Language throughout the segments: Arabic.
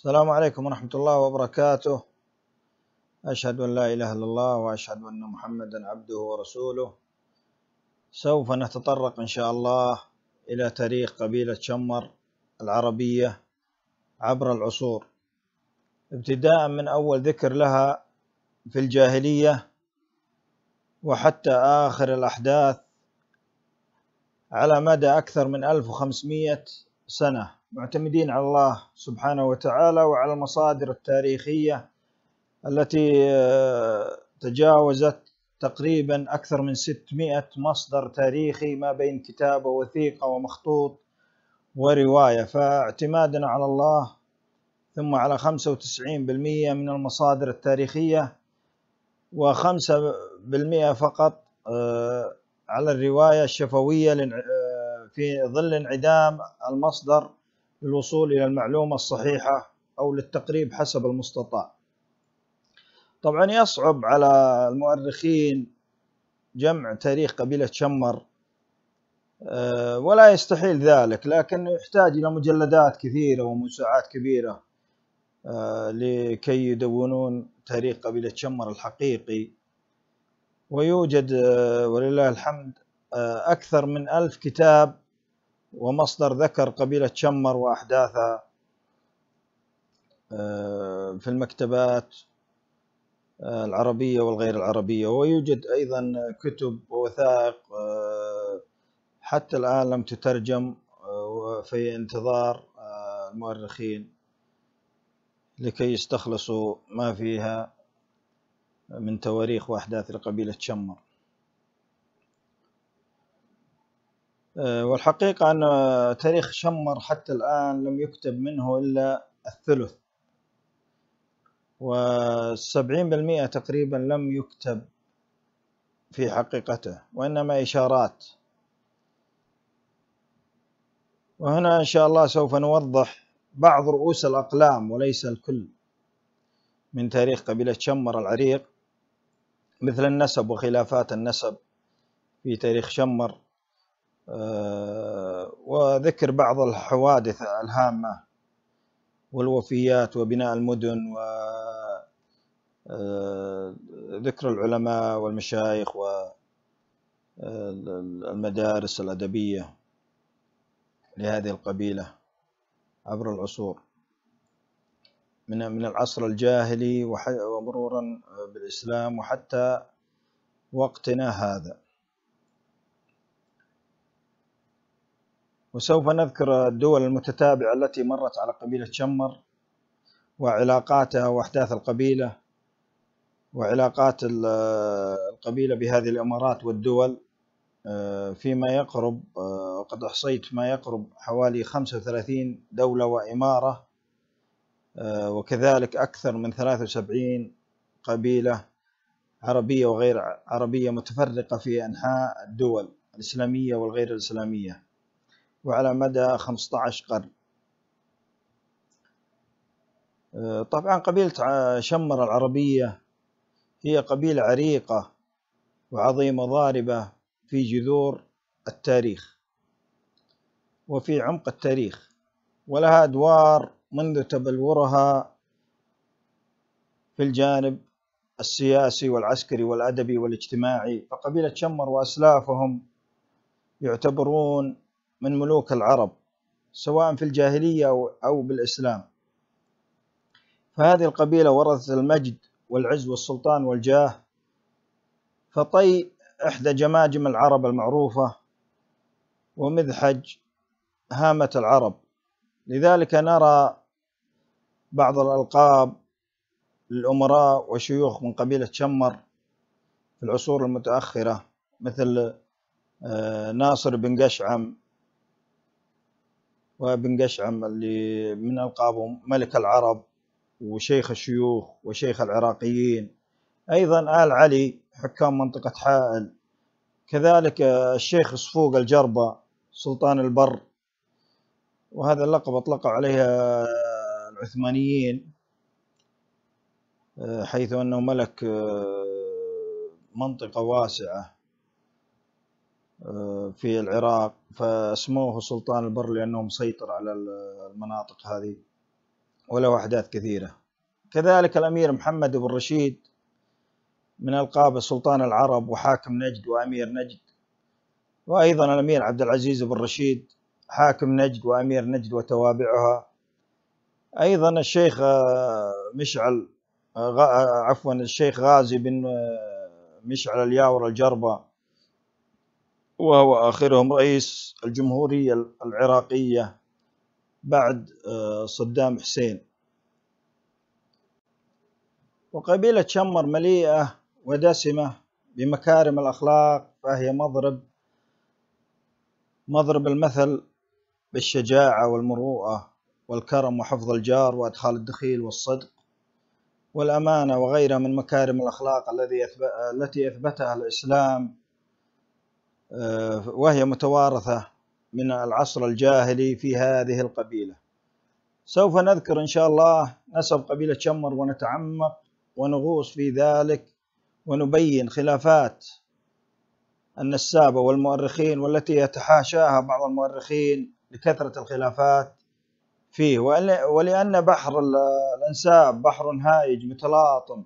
السلام عليكم ورحمة الله وبركاته أشهد أن لا إله إلا الله وأشهد أن محمدا عبده ورسوله سوف نتطرق إن شاء الله إلى تاريخ قبيلة شمر العربية عبر العصور ابتداء من أول ذكر لها في الجاهلية وحتى آخر الأحداث على مدى أكثر من 1500 سنة معتمدين على الله سبحانه وتعالى وعلى المصادر التاريخية التي آه، تجاوزت تقريبا أكثر من 600 مصدر تاريخي ما بين كتاب ووثيقة ومخطوط ورواية فاعتمادنا على الله ثم على 95% من المصادر التاريخية و5% فقط آه، على الرواية الشفوية آه، في ظل انعدام المصدر للوصول إلى المعلومة الصحيحة أو للتقريب حسب المستطاع طبعا يصعب على المؤرخين جمع تاريخ قبيلة شمر آه، ولا يستحيل ذلك لكن يحتاج إلى مجلدات كثيرة وموسوعات كبيرة آه، لكي يدونون تاريخ قبيلة شمر الحقيقي ويوجد آه، ولله الحمد أكثر من ألف كتاب ومصدر ذكر قبيلة شمر وأحداثها آه، في المكتبات آه، العربية والغير العربية ويوجد أيضا كتب ووثائق آه، حتى الآن لم تترجم في انتظار المؤرخين لكي يستخلصوا ما فيها من تواريخ وأحداث لقبيلة شمر آه، والحقيقة أن تاريخ شمر حتى الآن لم يكتب منه إلا الثلث وسبعين بالمئة تقريبا لم يكتب في حقيقته وإنما إشارات وهنا إن شاء الله سوف نوضح بعض رؤوس الأقلام وليس الكل من تاريخ قبيلة شمر العريق مثل النسب وخلافات النسب في تاريخ شمر آه، وذكر بعض الحوادث الهامة والوفيات وبناء المدن وذكر آه، العلماء والمشايخ والمدارس آه، الأدبية لهذه القبيلة عبر العصور من من العصر الجاهلي ومرورا بالإسلام وحتى وقتنا هذا وسوف نذكر الدول المتتابعة التي مرت على قبيلة شمر وعلاقاتها وأحداث القبيلة وعلاقات القبيلة بهذه الإمارات والدول آه، فيما يقرب آه، وقد أحصيت ما يقرب حوالي 35 دولة وإمارة آه، وكذلك أكثر من 73 قبيلة عربية وغير عربية متفرقة في أنحاء الدول الإسلامية والغير الإسلامية وعلى مدى 15 قرن آه، طبعا قبيلة شمر العربية هي قبيلة عريقة وعظيمة ضاربة في جذور التاريخ وفي عمق التاريخ ولها أدوار منذ تبلورها في الجانب السياسي والعسكري والأدبي والاجتماعي فقبيلة شمر وأسلافهم يعتبرون من ملوك العرب سواء في الجاهلية أو بالإسلام فهذه القبيلة ورثت المجد والعز والسلطان والجاه فطي إحدى جماجم العرب المعروفة ومذحج هامة العرب لذلك نرى بعض الألقاب للأمراء وشيوخ من قبيلة شمر في العصور المتأخرة مثل آه، ناصر بن قشعم وابن قشعم اللي من القابهم ملك العرب وشيخ الشيوخ وشيخ العراقيين أيضا آل علي حكام منطقة حائل كذلك الشيخ صفوق الجربة سلطان البر وهذا اللقب أطلقوا عليه العثمانيين حيث أنه ملك منطقة واسعة آه، في العراق فاسموه سلطان البر لأنه مسيطر على المناطق هذه وله أحداث كثيرة كذلك الأمير محمد بن رشيد من ألقاب سلطان العرب وحاكم نجد وأمير نجد وأيضا الأمير عبد العزيز بن رشيد حاكم نجد وأمير نجد وتوابعها أيضا الشيخ آه، مشعل آه، عفوا الشيخ غازي بن مشعل الياور الجربة وهو آخرهم رئيس الجمهورية العراقية بعد آه، صدام حسين وقبيلة شمر مليئة ودسمة بمكارم الأخلاق فهي مضرب مضرب المثل بالشجاعة والمروءة والكرم وحفظ الجار وأدخال الدخيل والصدق والأمانة وغيرها من مكارم الأخلاق الذي التي أثبتها الإسلام آه، وهي متوارثة من العصر الجاهلي في هذه القبيلة سوف نذكر إن شاء الله نسب قبيلة شمر ونتعمق ونغوص في ذلك ونبين خلافات النسابة والمؤرخين والتي يتحاشاها بعض المؤرخين لكثرة الخلافات فيه ولأن بحر الأنساب بحر هايج متلاطم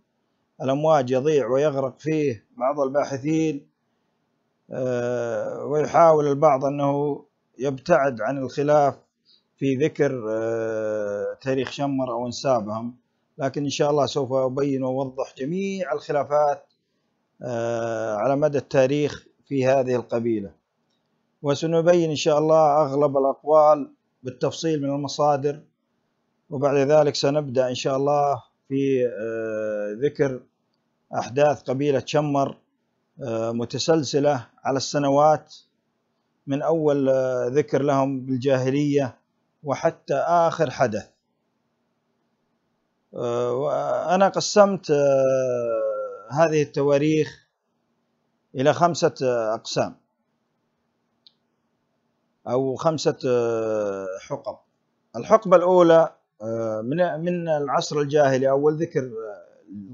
الأمواج يضيع ويغرق فيه بعض الباحثين آه، ويحاول البعض أنه يبتعد عن الخلاف في ذكر آه، تاريخ شمر أو انسابهم لكن إن شاء الله سوف أبين وأوضح جميع الخلافات آه، على مدى التاريخ في هذه القبيلة وسنبين إن شاء الله أغلب الأقوال بالتفصيل من المصادر وبعد ذلك سنبدأ إن شاء الله في ذكر أحداث قبيلة شمر آه، متسلسلة على السنوات من أول آه، ذكر لهم بالجاهلية وحتى آخر حدث آه، أنا قسمت هذه التواريخ إلى خمسة أقسام أو خمسة حقب الحقبة الأولى من من العصر الجاهلي أول ذكر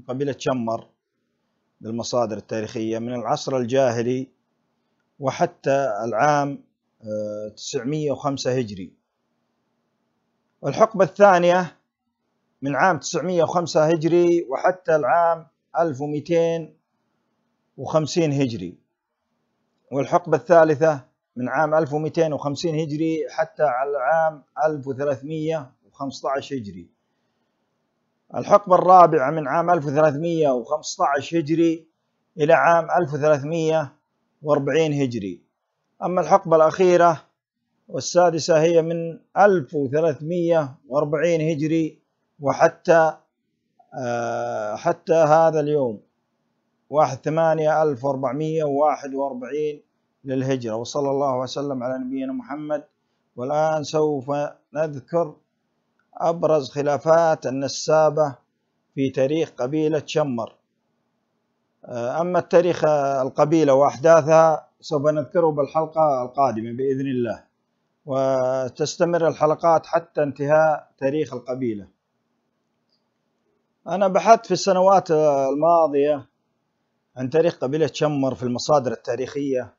قبيلة شمر بالمصادر التاريخية من العصر الجاهلي وحتى العام 905 آه، هجري والحقبة الثانية من عام 905 هجري وحتى العام 1250 هجري والحقبة الثالثة من عام 1250 هجري حتى على العام 1315 هجري الحقبة الرابعة من عام 1315 هجري إلى عام 1340 هجري أما الحقبة الأخيرة والسادسة هي من 1340 هجري وحتى آه، حتى هذا اليوم واحد ثمانية ألف وأربعين للهجرة وصلى الله وسلم على نبينا محمد والآن سوف نذكر أبرز خلافات النسابة في تاريخ قبيلة شمر آه، أما التاريخ القبيلة وأحداثها سوف نذكره بالحلقة القادمة بإذن الله وتستمر الحلقات حتى انتهاء تاريخ القبيلة أنا بحثت في السنوات الماضية عن تاريخ قبيلة شمر في المصادر التاريخية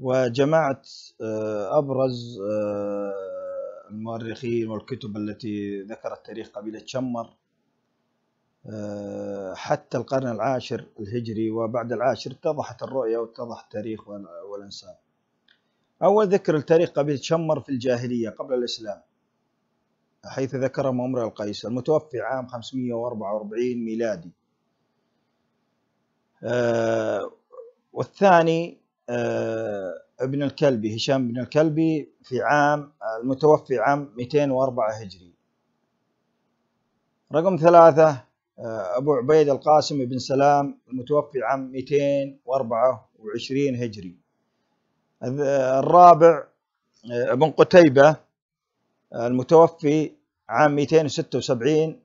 وجمعت آه، أبرز آه، المؤرخين والكتب التي ذكرت تاريخ قبيلة شمر آه، حتى القرن العاشر الهجري وبعد العاشر اتضحت الرؤية واتضح التاريخ والإنسان أول ذكر لتاريخ قبيلة شمر في الجاهلية قبل الإسلام حيث ذكر ممر القيس المتوفي عام 544 ميلادي آه، والثاني آه، ابن الكلبي هشام بن الكلبي في عام المتوفي عام 204 هجري رقم ثلاثة آه، أبو عبيد القاسم بن سلام المتوفي عام 224 هجري آه، الرابع آه، ابن قتيبة المتوفي عام 276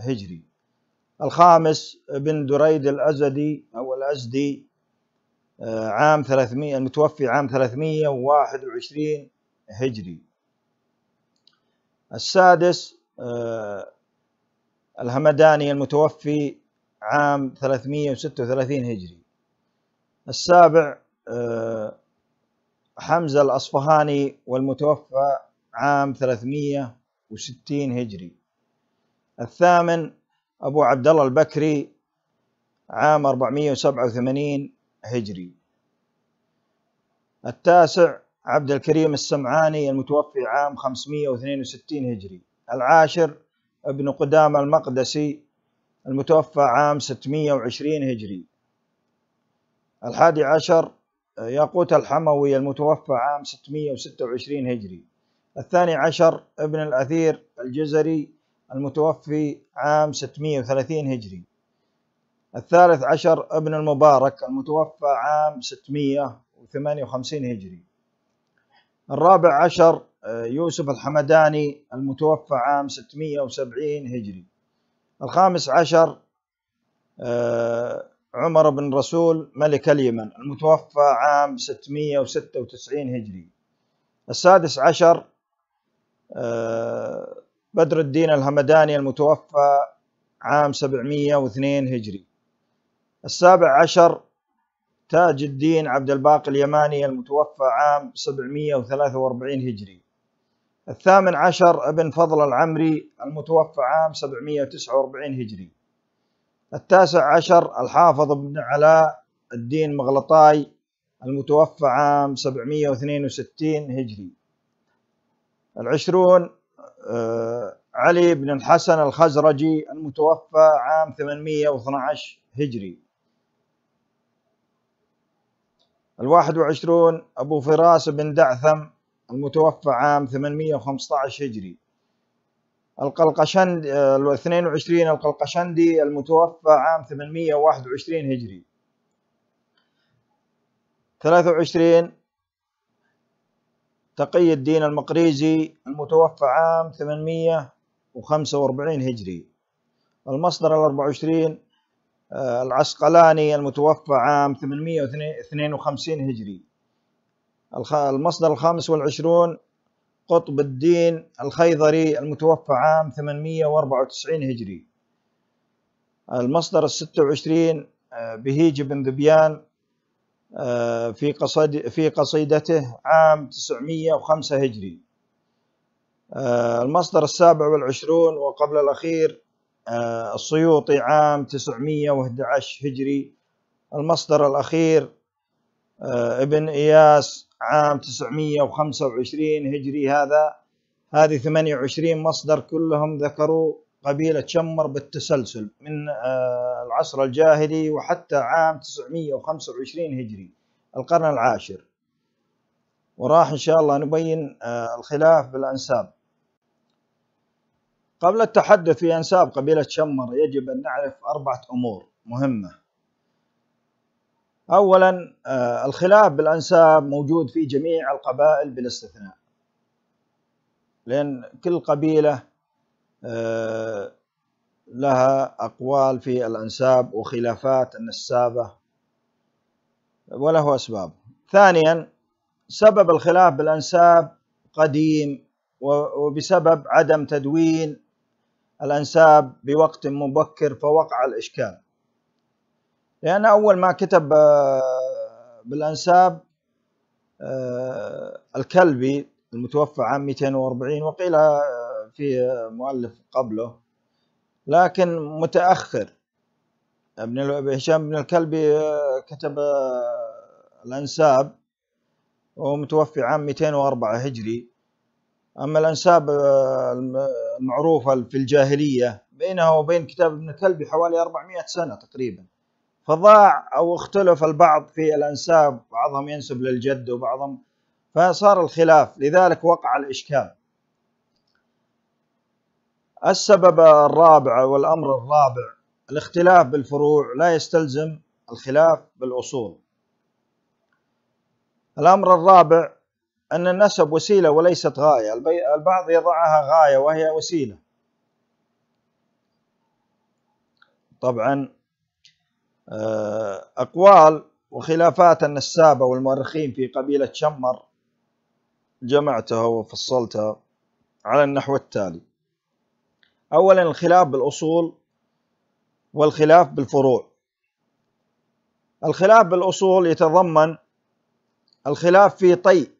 هجري الخامس ابن دريد الأزدي أو الأزدي آه، عام 300 المتوفي عام 321 هجري السادس آه، الهمداني المتوفي عام 336 هجري السابع آه، حمزة الأصفهاني والمتوفى عام 360 هجري الثامن أبو عبد الله البكري عام 487 هجري التاسع عبد الكريم السمعاني المتوفي عام 562 هجري العاشر ابن قدامة المقدسي المتوفى عام 620 هجري الحادي عشر ياقوت الحموي المتوفى عام 626 هجري الثاني عشر ابن الأثير الجزري المتوفي عام 630 هجري الثالث عشر ابن المبارك المتوفى عام 658 هجري الرابع عشر آه، يوسف الحمداني المتوفى عام 670 هجري الخامس عشر آه، عمر بن رسول ملك اليمن المتوفى عام 696 هجري السادس عشر آه، بدر الدين الهمداني المتوفى عام 702 هجري السابع عشر تاج الدين عبد الباقي اليماني المتوفى عام 743 هجري الثامن عشر ابن فضل العمري المتوفى عام 749 هجري التاسع عشر الحافظ بن علاء الدين مغلطاي المتوفى عام 762 هجري العشرون آه، علي بن الحسن الخزرجي المتوفى عام 812 هجري الواحد وعشرون أبو فراس بن دعثم المتوفى عام 815 هجري القلقشند آه، الاثنين وعشرين القلقشندي المتوفى عام 821 هجري ثلاثة وعشرين تقي الدين المقريزي المتوفى عام 845 هجري المصدر الأربعة وعشرين آه، العسقلاني المتوفى عام 852 هجري المصدر الخامس والعشرون قطب الدين الخيضري المتوفى عام 894 هجري المصدر الستة وعشرين آه، بهيج بن ذبيان آه، في قصيد في قصيدته عام 905 هجري المصدر السابع والعشرون وقبل الأخير آه، السيوطي عام 911 هجري المصدر الأخير آه، ابن إياس عام 925 هجري هذا هذه 28 مصدر كلهم ذكروا قبيلة شمر بالتسلسل من آه، العصر الجاهلي وحتى عام 925 هجري القرن العاشر وراح إن شاء الله نبين الخلاف بالأنساب قبل التحدث في يعني أنساب قبيلة شمر يجب أن نعرف أربعة أمور مهمة أولا آه، الخلاف بالأنساب موجود في جميع القبائل بالاستثناء لأن كل قبيلة آه، لها أقوال في الأنساب وخلافات النسابة وله أسباب ثانيا سبب الخلاف بالأنساب قديم وبسبب عدم تدوين الأنساب بوقت مبكر فوقع الإشكال لأن أول ما كتب آه، بالأنساب آه، الكلبي المتوفى عام 240 وقيل آه، في مؤلف قبله لكن متأخر ابن هشام بن الكلبي كتب الأنساب وهو متوفي عام 204 هجري أما الأنساب آه، المعروفة في الجاهلية بينها وبين كتاب ابن كلبي حوالي 400 سنة تقريبا فضاع أو اختلف البعض في الأنساب بعضهم ينسب للجد وبعضهم فصار الخلاف لذلك وقع الإشكال السبب الرابع والأمر الرابع الاختلاف بالفروع لا يستلزم الخلاف بالأصول الأمر الرابع أن النسب وسيلة وليست غاية البعض يضعها غاية وهي وسيلة طبعا آه، أقوال وخلافات النسابة والمؤرخين في قبيلة شمر جمعتها وفصلتها على النحو التالي أولا الخلاف بالأصول والخلاف بالفروع الخلاف بالأصول يتضمن الخلاف في طيب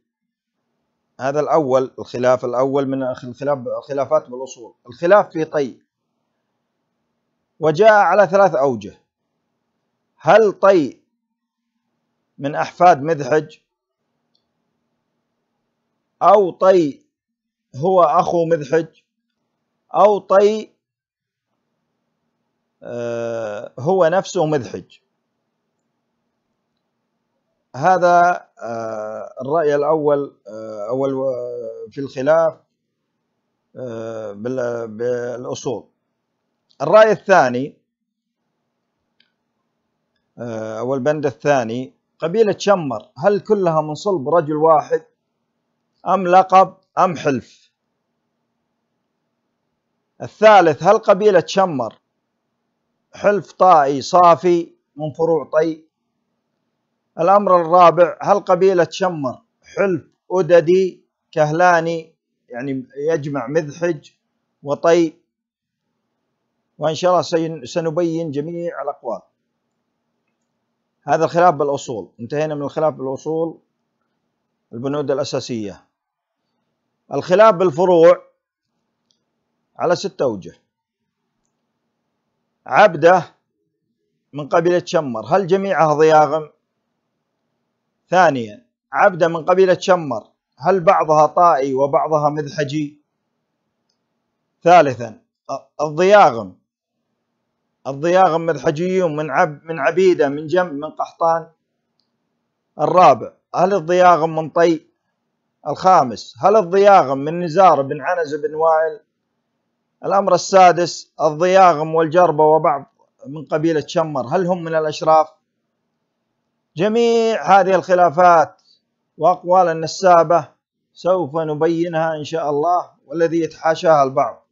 هذا الأول الخلاف الأول من الخلاف الخلافات بالأصول الخلاف في طي وجاء على ثلاث أوجه هل طي من أحفاد مذحج أو طي هو أخو مذحج أو طي آه، هو نفسه مذحج هذا آه، الرأي الأول آه، أول في الخلاف آه، بالأصول الرأي الثاني أو البند الثاني قبيلة شمر هل كلها من صلب رجل واحد أم لقب أم حلف الثالث هل قبيلة شمر حلف طائي صافي من فروع طي الأمر الرابع هل قبيلة شمر حلف أددي كهلاني يعني يجمع مذحج وطي وإن شاء الله سنبين جميع الأقوال هذا الخلاف بالأصول انتهينا من الخلاف بالأصول البنود الأساسية الخلاف بالفروع على ستة أوجه عبده من قبيلة شمر هل جميعها ضياغم ثانيا عبدة من قبيلة شمر هل بعضها طائي وبعضها مذحجي ثالثا الضياغم الضياغم مذحجيون من عب من عبيده من جنب من قحطان الرابع هل الضياغم من طي الخامس هل الضياغم من نزار بن عنز بن وائل الامر السادس الضياغم والجربه وبعض من قبيله شمر هل هم من الاشراف جميع هذه الخلافات وأقوال النسابة سوف نبينها إن شاء الله والذي يتحاشاها البعض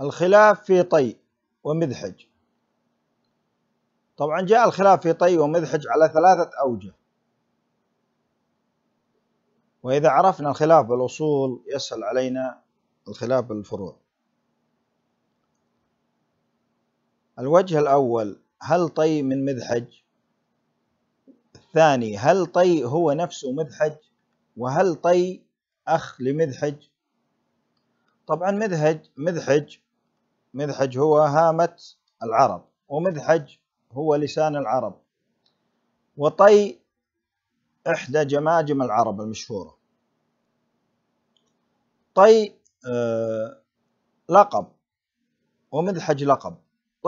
الخلاف في طي ومذحج طبعا جاء الخلاف في طي ومذحج على ثلاثة أوجه وإذا عرفنا الخلاف بالأصول يسهل علينا الخلاف بالفروع الوجه الأول هل طي من مذحج الثاني هل طي هو نفسه مذحج وهل طي أخ لمذحج طبعا مذحج مذحج مذحج هو هامة العرب ومذحج هو لسان العرب وطي إحدى جماجم العرب المشهورة طي آه، لقب ومذحج لقب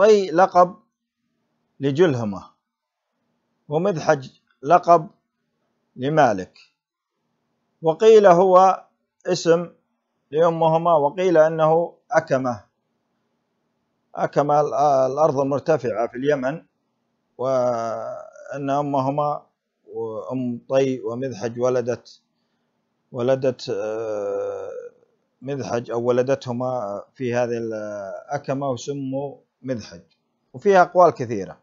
طي لقب لجلهمة ومدحج لقب لمالك وقيل هو اسم لأمهما وقيل أنه أكمة أكمة الأرض المرتفعة في اليمن وأن أمهما وأم طي ومذحج ولدت ولدت آه، مذحج أو ولدتهما في هذه الأكمة وسموا مذحج وفيها أقوال كثيرة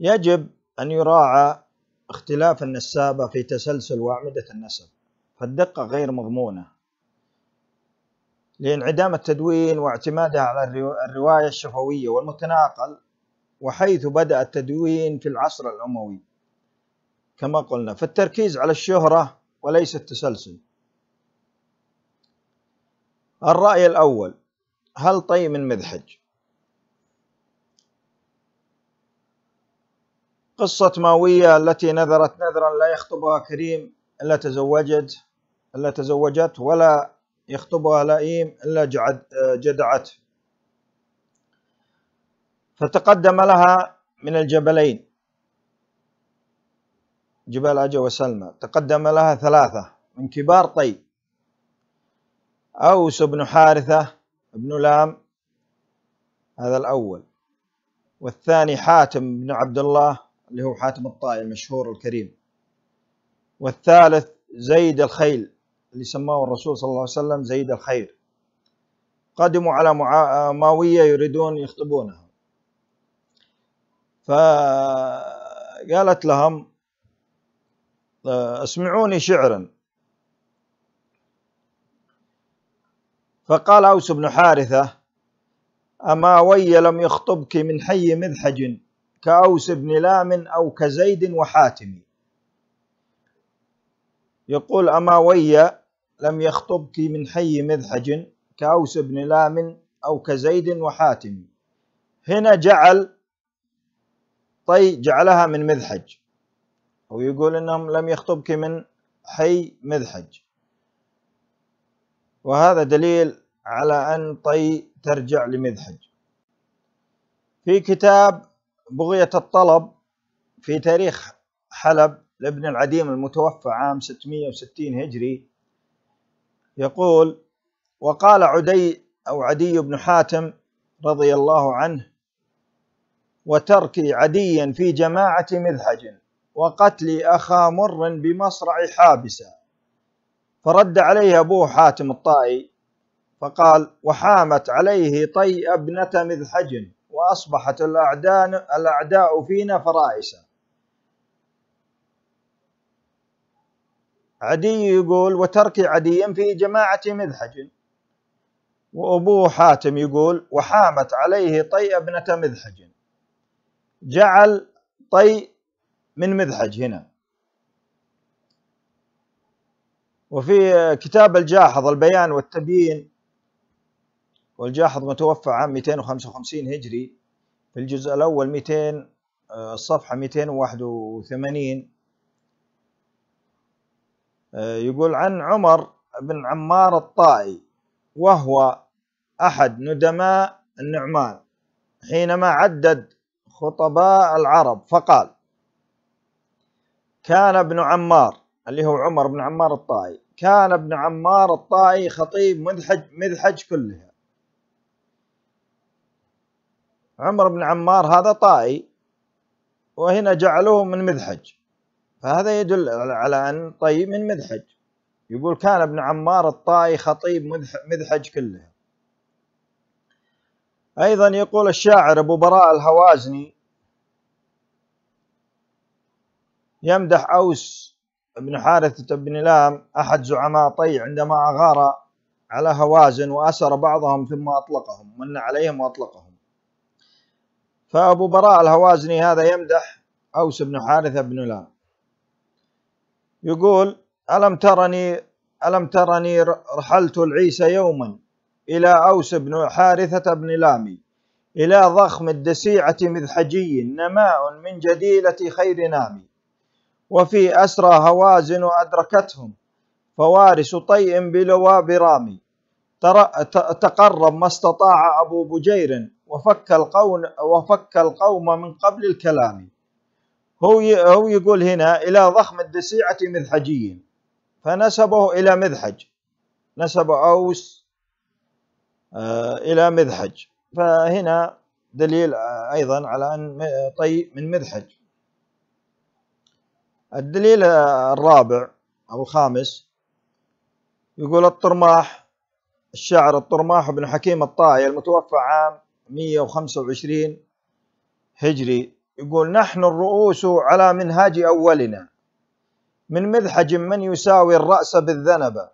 يجب أن يراعى اختلاف النسابة في تسلسل وأعمدة النسب فالدقة غير مضمونة لانعدام التدوين واعتمادها على الرواية الشفوية والمتناقل وحيث بدأ التدوين في العصر الأموي كما قلنا فالتركيز على الشهرة وليس التسلسل الرأي الأول هل طي من مذحج قصة ماوية التي نذرت نذرا لا يخطبها كريم إلا تزوجت إلا تزوجت ولا يخطبها لئيم إلا جدعته فتقدم لها من الجبلين جبال أجا وسلمى تقدم لها ثلاثة من كبار طي أوس بن حارثة بن لام هذا الأول والثاني حاتم بن عبد الله اللي هو حاتم الطائي المشهور الكريم والثالث زيد الخيل اللي سماه الرسول صلى الله عليه وسلم زيد الخير قدموا على معاوية يريدون يخطبونها فقالت لهم اسمعوني شعرا فقال أوس بن حارثة أما وي لم يخطبك من حي مذحج كأوس بن لام أو كزيد وحاتم يقول أما وي لم يخطبك من حي مذحج كأوس بن لام أو كزيد وحاتم هنا جعل طي جعلها من مذحج ويقول انهم لم يخطبك من حي مذحج وهذا دليل على أن طي ترجع لمذحج في كتاب بغية الطلب في تاريخ حلب لابن العديم المتوفى عام 660 هجري يقول وقال عدي أو عدي بن حاتم رضي الله عنه وتركي عديا في جماعة مذحج وقتلي أخا مر بمصرع حابسة فرد عليه أبوه حاتم الطائي فقال وحامت عليه طي ابنة مذحج وأصبحت الأعداء الأعداء فينا فرائسا عدي يقول وترك عدي في جماعة مذحج وأبوه حاتم يقول وحامت عليه طي ابنة مذحج جعل طي من مذحج هنا وفي كتاب الجاحظ البيان والتبيين والجاحظ متوفى عام 255 هجري في الجزء الأول 200 آه، الصفحة 281 آه، يقول عن عمر بن عمار الطائي وهو أحد ندماء النعمان حينما عدد خطباء العرب فقال كان ابن عمار اللي هو عمر بن عمار الطائي كان ابن عمار الطائي خطيب مذحج مذحج كلها عمر بن عمار هذا طائي وهنا جعلوه من مذحج فهذا يدل على أن طي من مذحج يقول كان ابن عمار الطائي خطيب مذحج كله أيضا يقول الشاعر أبو براء الهوازني يمدح أوس بن حارثة بن لام أحد زعماء طي عندما أغار على هوازن وأسر بعضهم ثم أطلقهم من عليهم وأطلقهم فأبو براء الهوازني هذا يمدح أوس بن حارثة بن لام يقول ألم ترني ألم ترني رحلت العيسى يوما إلى أوس بن حارثة بن لامي إلى ضخم الدسيعة مذحجي نماء من جديلة خير نامي وفي أسرى هوازن أدركتهم فوارس طيء بلوى برامي تقرب ما استطاع أبو بجير وفك القوم وفك القوم من قبل الكلام هو هو يقول هنا إلى ضخم الدسيعة مذحجي فنسبه إلى مذحج نسب أوس آه، إلى مذحج فهنا دليل آه، أيضا على أن طي من مذحج الدليل آه، الرابع أو الخامس يقول الطرماح الشاعر الطرماح بن حكيم الطائي المتوفى عام 125 هجري يقول نحن الرؤوس على منهاج أولنا من مذحج من يساوي الرأس بالذنب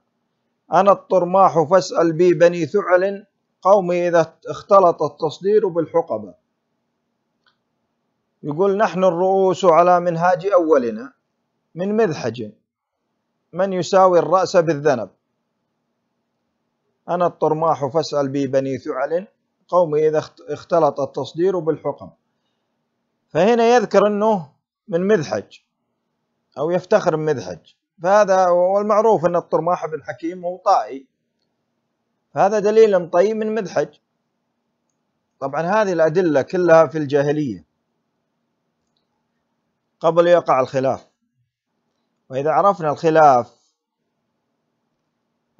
أنا الطرماح فاسأل بي بني ثعل قومي إذا اختلط التصدير بالحقبة يقول نحن الرؤوس على منهاج أولنا من مذحج من يساوي الرأس بالذنب أنا الطرماح فاسأل بي بني ثعل قومي إذا اختلط التصدير بالحكم فهنا يذكر أنه من مذحج أو يفتخر بمذحج فهذا والمعروف أن الطرماح بن حكيم هو طائي فهذا دليل طيب من مذحج طبعا هذه الأدلة كلها في الجاهلية قبل يقع الخلاف وإذا عرفنا الخلاف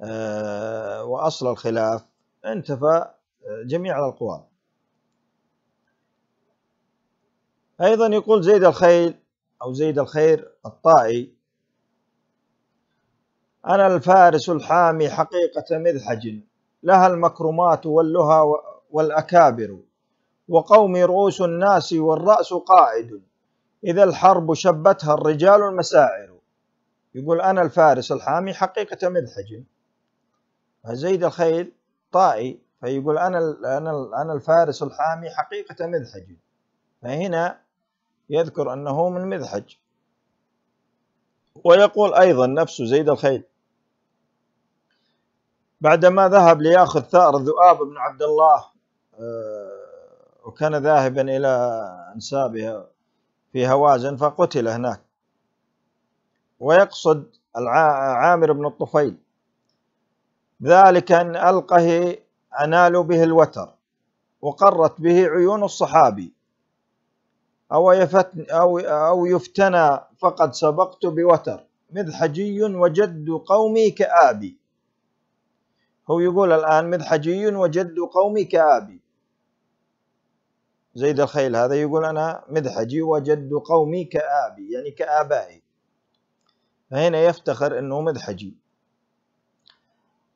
آه، وأصل الخلاف انتفى جميع الأقوال أيضا يقول زيد الخيل أو زيد الخير الطائي أنا الفارس الحامي حقيقة مذحج لها المكرمات واللها والأكابر وقومي رؤوس الناس والرأس قائد إذا الحرب شبتها الرجال المساعر يقول أنا الفارس الحامي حقيقة مذحج زيد الخيل طائي فيقول انا انا انا الفارس الحامي حقيقه مذحج فهنا يذكر انه من مذحج ويقول ايضا نفسه زيد الخيل بعدما ذهب ليأخذ ثأر ذؤاب بن عبد الله آه، وكان ذاهبا إلى أنسابها في هوازن فقتل هناك ويقصد عامر بن الطفيل ذلك أن ألقه أنالوا به الوتر وقرت به عيون الصحابي أو, يفتن أو, أو يفتنى فقد سبقت بوتر مذحجي وجد قومي كآبي هو يقول الآن مذحجي وجد قومي كآبي زيد الخيل هذا يقول أنا مذحجي وجد قومي كآبي يعني كآبائي فهنا يفتخر أنه مذحجي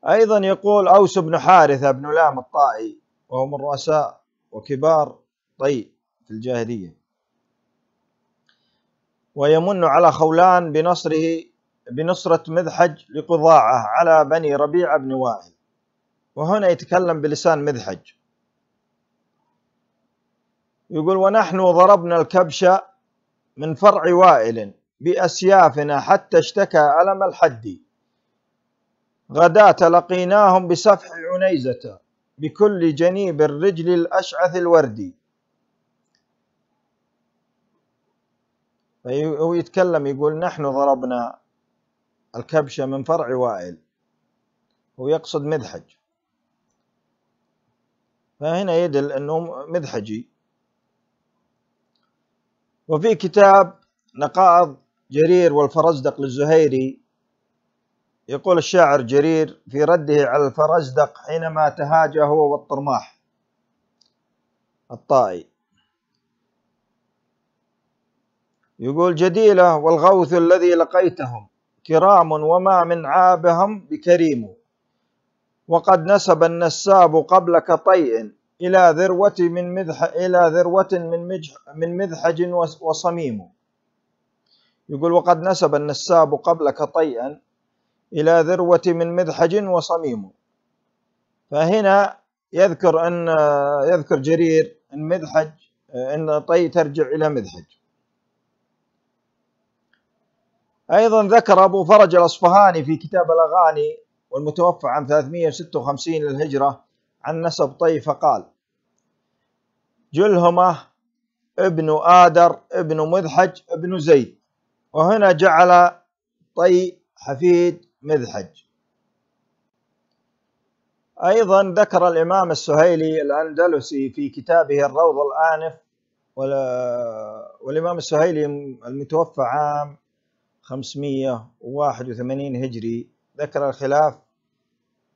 أيضا يقول أوس بن حارثة بن لام الطائي وهو من رؤساء وكبار طي في الجاهلية ويمن على خولان بنصره بنصرة مذحج لقضاعة على بني ربيعة بن وائل وهنا يتكلم بلسان مذحج يقول ونحن ضربنا الكبش من فرع وائل بأسيافنا حتى اشتكى ألم الحدي غداة لقيناهم بسفح عنيزة بكل جنيب الرجل الأشعث الوردي هو يتكلم يقول نحن ضربنا الكبشة من فرع وائل ويقصد مذحج فهنا يدل أنه مذحجي وفي كتاب نقائض جرير والفرزدق للزهيري يقول الشاعر جرير في رده على الفرزدق حينما تهاجى هو والطرماح الطائي يقول جديلة والغوث الذي لقيتهم كرام وما من عابهم بكريم وقد نسب النساب قبلك طيء إلى ذروة من مذح إلى ذروة من مجح من مذحج وصميم يقول وقد نسب النساب قبلك طيئا إلى ذروة من مذحج وصميم فهنا يذكر أن يذكر جرير أن مذحج أن طي ترجع إلى مذحج أيضا ذكر أبو فرج الأصفهاني في كتاب الأغاني والمتوفى عام 356 للهجرة عن نسب طي فقال جلهمة ابن آدر ابن مذحج ابن زيد وهنا جعل طي حفيد مذحج أيضا ذكر الإمام السهيلي الأندلسي في كتابه الروض الآنف والإمام السهيلي المتوفى عام 581 هجري ذكر الخلاف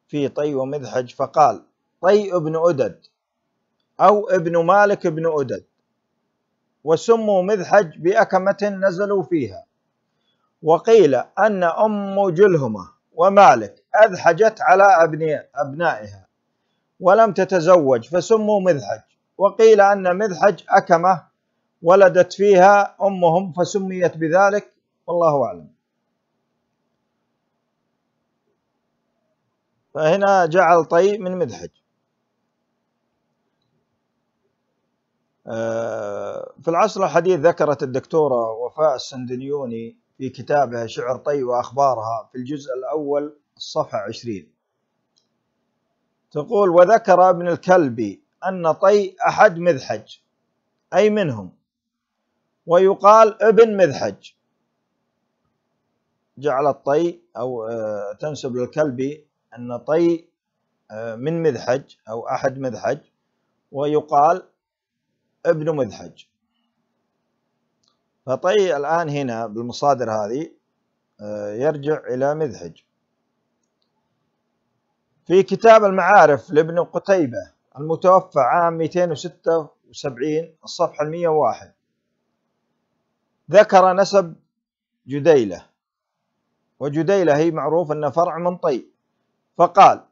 في طي ومذحج فقال طي ابن أدد أو ابن مالك ابن أدد وسموا مذحج بأكمة نزلوا فيها وقيل أن أم جلهمة ومالك أذحجت على أبنائها ولم تتزوج فسموا مذحج وقيل أن مذحج أكمة ولدت فيها أمهم فسميت بذلك والله أعلم فهنا جعل طي من مذحج آه، في العصر الحديث ذكرت الدكتورة وفاء السندنيوني في كتابه شعر طي وأخبارها في الجزء الأول الصفحة 20 تقول وذكر ابن الكلبي أن طي أحد مذحج أي منهم ويقال ابن مذحج جعل الطي أو آه، تنسب للكلبي أن طي آه، من مذحج أو أحد مذحج ويقال ابن مذحج فطي الآن هنا بالمصادر هذه آه، يرجع إلى مذهج في كتاب المعارف لابن قتيبة المتوفى عام 276 الصفحة 101 ذكر نسب جديلة وجديلة هي معروف أنه فرع من طي فقال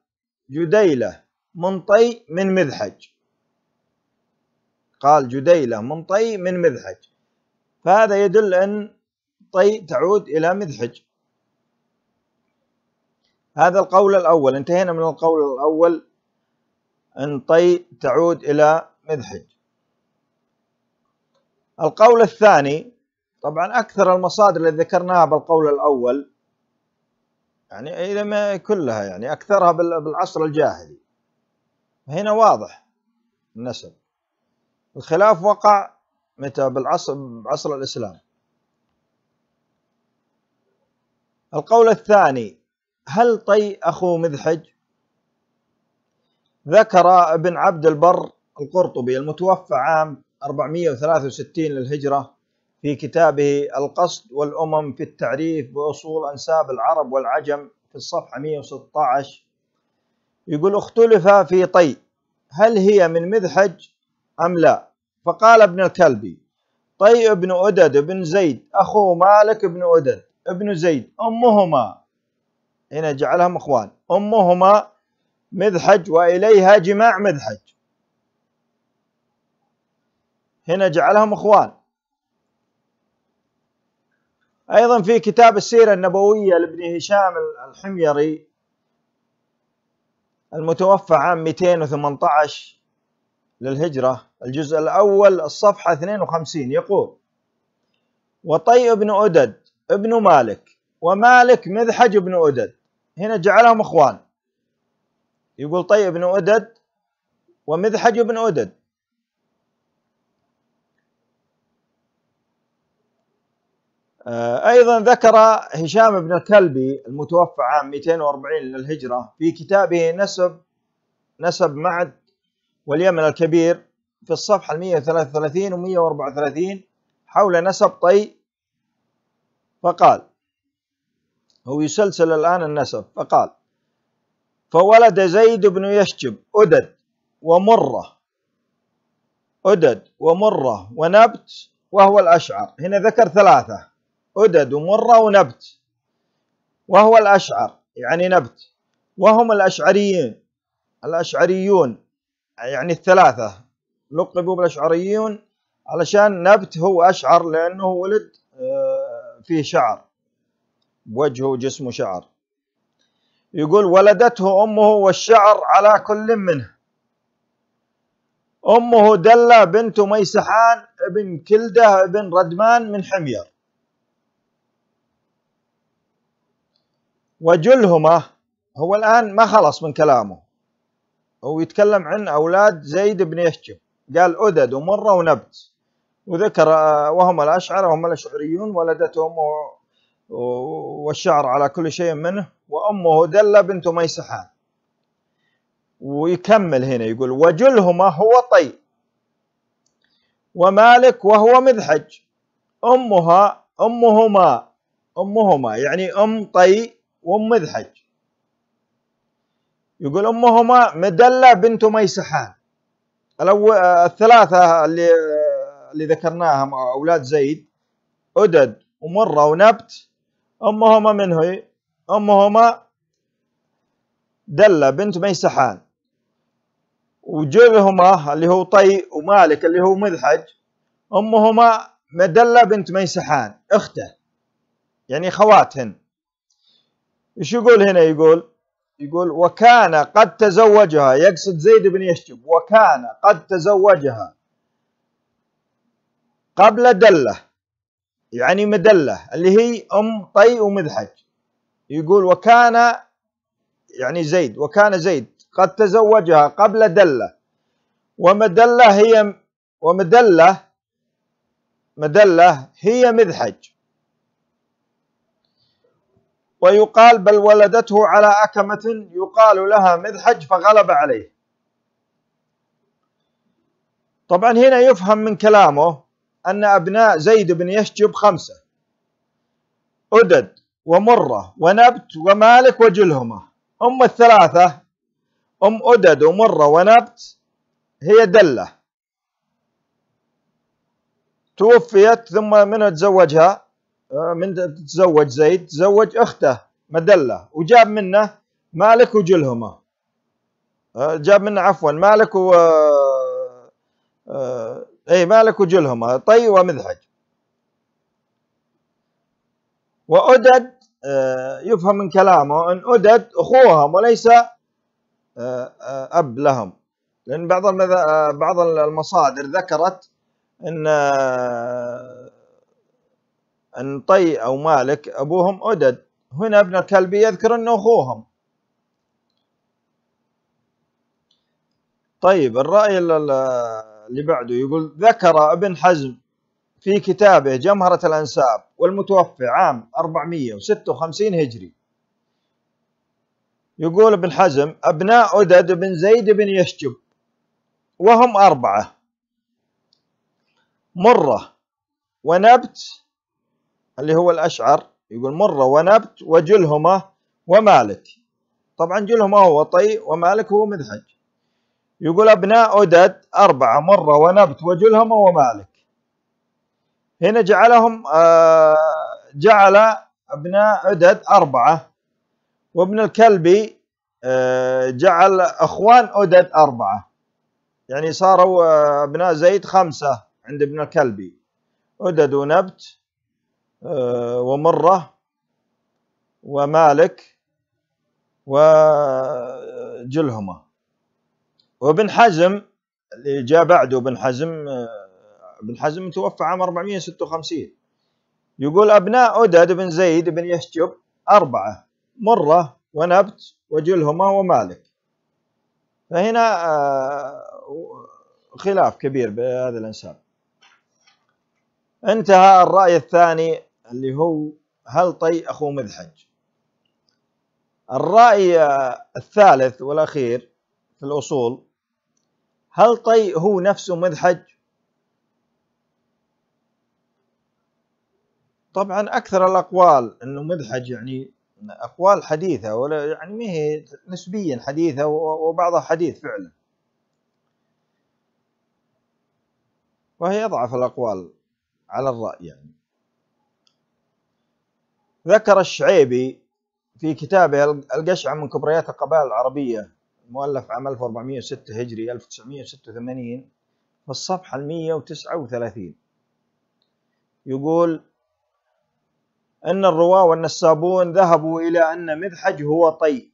جديلة من طي من مذحج قال جديلة من طي من مذحج فهذا يدل أن طي تعود إلى مذحج هذا القول الأول انتهينا من القول الأول أن طي تعود إلى مذحج القول الثاني طبعا أكثر المصادر اللي ذكرناها بالقول الأول يعني إذا ما كلها يعني أكثرها بالعصر الجاهلي هنا واضح النسب الخلاف وقع متى بالعصر بعصر الإسلام القول الثاني هل طي أخو مذحج ذكر ابن عبد البر القرطبي المتوفى عام 463 للهجرة في كتابه القصد والأمم في التعريف بأصول أنساب العرب والعجم في الصفحة 116 يقول اختلف في طي هل هي من مذحج أم لا فقال ابن الكلبي طي بن أدد بن زيد أخو مالك بن أدد ابن زيد أمهما هنا جعلهم إخوان أمهما مذحج وإليها جماع مذحج هنا جعلهم إخوان أيضا في كتاب السيرة النبوية لابن هشام الحميري المتوفى عام 218 للهجرة الجزء الأول الصفحة 52 يقول وطي ابن أدد ابن مالك ومالك مذحج ابن أدد هنا جعلهم إخوان يقول طي ابن أدد ومذحج ابن أدد آه، أيضا ذكر هشام بن الكلبي المتوفى عام 240 للهجرة في كتابه نسب نسب معد واليمن الكبير في الصفحة 133 و 134 حول نسب طي فقال هو يسلسل الآن النسب فقال فولد زيد بن يشجب أدد ومرة أدد ومرة ونبت وهو الأشعر هنا ذكر ثلاثة أدد ومرة ونبت وهو الأشعر يعني نبت وهم الأشعريين الأشعريون يعني الثلاثة لقبوا بالأشعريون علشان نبت هو أشعر لأنه ولد آه، فيه شعر وجهه وجسمه شعر يقول ولدته أمه والشعر على كل منه أمه دلة بنت ميسحان بن كلدة بن ردمان من حمير وجلهما هو الآن ما خلص من كلامه ويتكلم عن أولاد زيد بن يشجب قال أدد ومرة ونبت وذكر آه، وهم الأشعر وهم الأشعريون ولدتهم والشعر على كل شيء منه وأمه دلة بنت ميسحان ويكمل هنا يقول وجلهما هو طي ومالك وهو مذحج أمها أمهما أمهما يعني أم طي وأم مذحج يقول أمهما مدلة بنت ميسحان الثلاثة اللي اللي ذكرناها مع أولاد زيد أدد ومرة ونبت أمهما من هي أمهما دلة بنت ميسحان وجلهما اللي هو طي ومالك اللي هو مذحج أمهما مدلة بنت ميسحان أخته يعني خواتهن إيش يقول هنا يقول يقول وكان قد تزوجها يقصد زيد بن يشجب وكان قد تزوجها قبل دله يعني مدله اللي هي ام طي ومذحج يقول وكان يعني زيد وكان زيد قد تزوجها قبل دله ومدله هي ومدله مدله هي مذحج ويقال بل ولدته على أكمة يقال لها مذحج فغلب عليه طبعا هنا يفهم من كلامه أن أبناء زيد بن يشجب خمسة أدد ومرة ونبت ومالك وجلهمة أم الثلاثة أم أدد ومرة ونبت هي دلة توفيت ثم منه تزوجها آه، من تزوج زيد تزوج اخته مدله وجاب منه مالك وجلهما آه، جاب منه عفوا مالك و آه، اي مالك وجلهما طي ومذحج وأدد يفهم من كلامه أن أدد أخوهم وليس أب لهم لأن بعض بعض المصادر ذكرت أن طي أو مالك أبوهم أدد هنا ابن الكلبي يذكر أنه أخوهم طيب الرأي اللي بعده يقول ذكر ابن حزم في كتابه جمهرة الأنساب والمتوفى عام 456 هجري يقول ابن حزم أبناء أدد بن زيد بن يشجب وهم أربعة مرة ونبت اللي هو الأشعر يقول مرة ونبت وجلهمة ومالك طبعا جلهمة هو طي ومالك هو مذحج يقول أبناء أدد أربعة مرة ونبت وجلهمة ومالك هنا جعلهم آه، جعل أبناء أدد أربعة وابن الكلبي آه، جعل أخوان أدد أربعة يعني صاروا آه، أبناء زيد خمسة عند ابن الكلبي أدد ونبت آه، ومرة ومالك وجلهمة وابن حزم اللي جاء بعده ابن حزم آه، ابن حزم توفى عام 456 يقول أبناء أدد بن زيد بن يشجب أربعة مرة ونبت وجلهمة ومالك فهنا آه، خلاف كبير بهذا الإنسان انتهى الرأي الثاني اللي هو هل طي أخو مذحج الرأي الثالث والأخير في الأصول هل طي هو نفسه مذحج طبعا أكثر الأقوال أنه مذحج يعني أقوال حديثة ولا يعني ما هي نسبيا حديثة وبعضها حديث فعلا وهي أضعف الأقوال على الرأي يعني ذكر الشعيبي في كتابه القشعة من كبريات القبائل العربية المؤلف عام 1406 هجري 1986 في الصفحة 139 يقول أن الرواة والنسابون ذهبوا إلى أن مذحج هو طي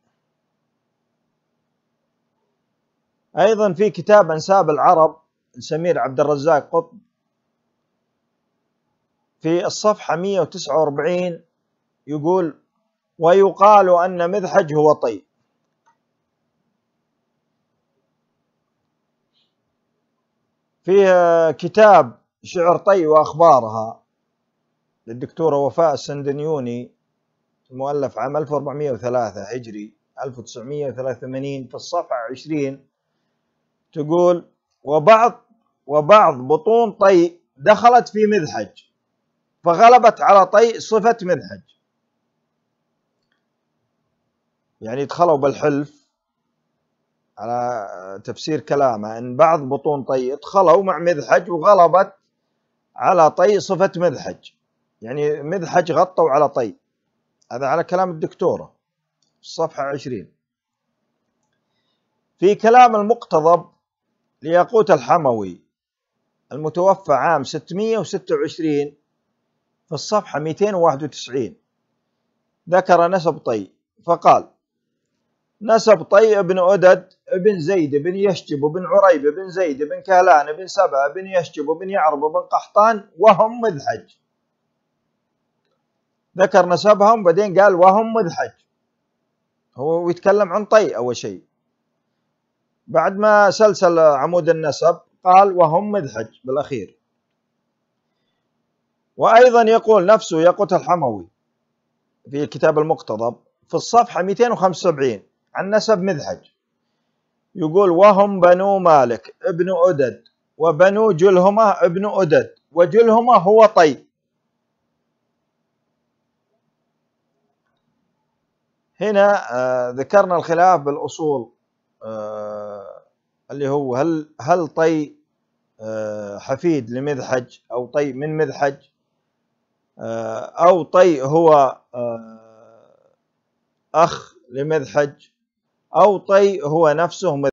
أيضا في كتاب أنساب العرب سمير عبد الرزاق قطب في الصفحة 149 يقول ويقال أن مذحج هو طيب في كتاب شعر طي وأخبارها للدكتورة وفاء السندنيوني المؤلف عام 1403 هجري 1983 في الصفحة 20 تقول وبعض وبعض بطون طي دخلت في مذحج فغلبت على طي صفة مذحج يعني دخلوا بالحلف على تفسير كلامه ان بعض بطون طي دخلوا مع مذحج وغلبت على طي صفه مذحج يعني مذحج غطوا على طي هذا على كلام الدكتوره الصفحه 20 في كلام المقتضب لياقوت الحموي المتوفى عام 626 في الصفحه 291 ذكر نسب طي فقال نسب طي بن أدد بن زيد بن يشجب بن عريب بن زيد بن كهلان بن سبع بن يشجب بن يعرب بن قحطان وهم مذحج ذكر نسبهم بعدين قال وهم مذحج هو يتكلم عن طي أول شيء بعد ما سلسل عمود النسب قال وهم مذحج بالأخير وأيضا يقول نفسه يقوت الحموي في كتاب المقتضب في الصفحة 275 عن نسب مذهج يقول وهم بنو مالك ابن أدد وبنو جلهمة ابن أدد وجلهمة هو طي هنا آه، ذكرنا الخلاف بالأصول آه، اللي هو هل هل طي آه، حفيد لمذحج أو طي من مذحج أو طي هو أخ لمذحج أو طيء هو نفسه